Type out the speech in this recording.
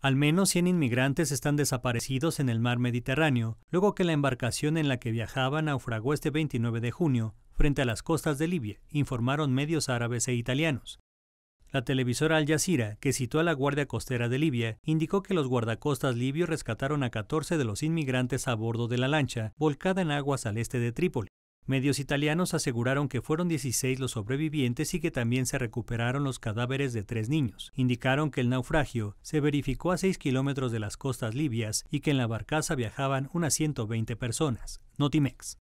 Al menos 100 inmigrantes están desaparecidos en el mar Mediterráneo, luego que la embarcación en la que viajaban naufragó este 29 de junio frente a las costas de Libia, informaron medios árabes e italianos. La televisora Al Jazeera, que citó a la Guardia Costera de Libia, indicó que los guardacostas libios rescataron a 14 de los inmigrantes a bordo de la lancha volcada en aguas al este de Trípoli. Medios italianos aseguraron que fueron 16 los sobrevivientes y que también se recuperaron los cadáveres de tres niños. Indicaron que el naufragio se verificó a 6 kilómetros de las costas libias y que en la barcaza viajaban unas 120 personas. Notimex.